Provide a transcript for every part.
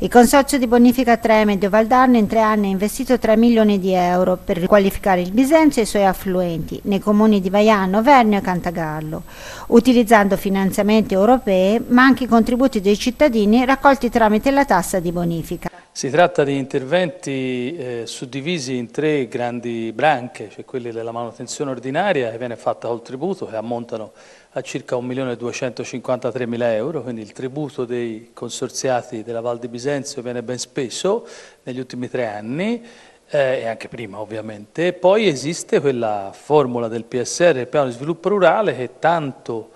Il Consorzio di Bonifica Tremedio Valdarno in tre anni ha investito 3 milioni di euro per riqualificare il Bisenzio e i suoi affluenti nei comuni di Vaiano, Vernio e Cantagallo, utilizzando finanziamenti europei ma anche i contributi dei cittadini raccolti tramite la tassa di bonifica. Si tratta di interventi eh, suddivisi in tre grandi branche, cioè quelli della manutenzione ordinaria che viene fatta col tributo, che ammontano a circa 1.253.000 euro, quindi il tributo dei consorziati della Val di Bisenzio viene ben speso negli ultimi tre anni, eh, e anche prima ovviamente. Poi esiste quella formula del PSR, il piano di sviluppo rurale, che tanto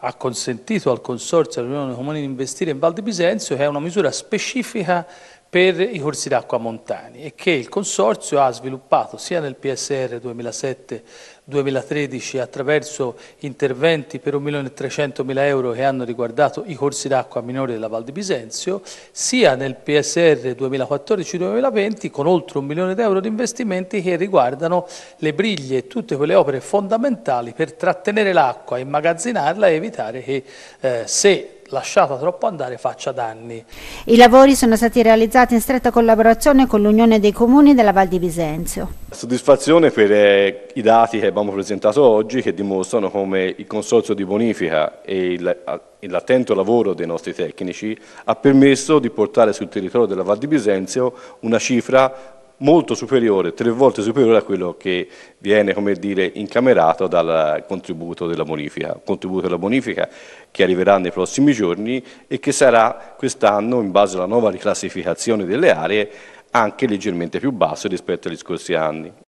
ha consentito al Consorzio dell'Unione Comune di investire in Val di Bisenzio, che è una misura specifica per i corsi d'acqua montani e che il Consorzio ha sviluppato sia nel PSR 2007-2013 attraverso interventi per 1.300.000 euro che hanno riguardato i corsi d'acqua minori della Val di Bisenzio, sia nel PSR 2014-2020 con oltre un milione di euro di investimenti che riguardano le briglie e tutte quelle opere fondamentali per trattenere l'acqua, immagazzinarla e evitare che eh, se lasciata troppo andare faccia danni. I lavori sono stati realizzati in stretta collaborazione con l'Unione dei Comuni della Val di Visenzio. Soddisfazione per eh, i dati che abbiamo presentato oggi che dimostrano come il Consorzio di Bonifica e l'attento lavoro dei nostri tecnici ha permesso di portare sul territorio della Val di Bisenzio una cifra molto superiore, tre volte superiore a quello che viene come dire, incamerato dal contributo della bonifica, contributo della bonifica che arriverà nei prossimi giorni e che sarà quest'anno, in base alla nuova riclassificazione delle aree, anche leggermente più basso rispetto agli scorsi anni.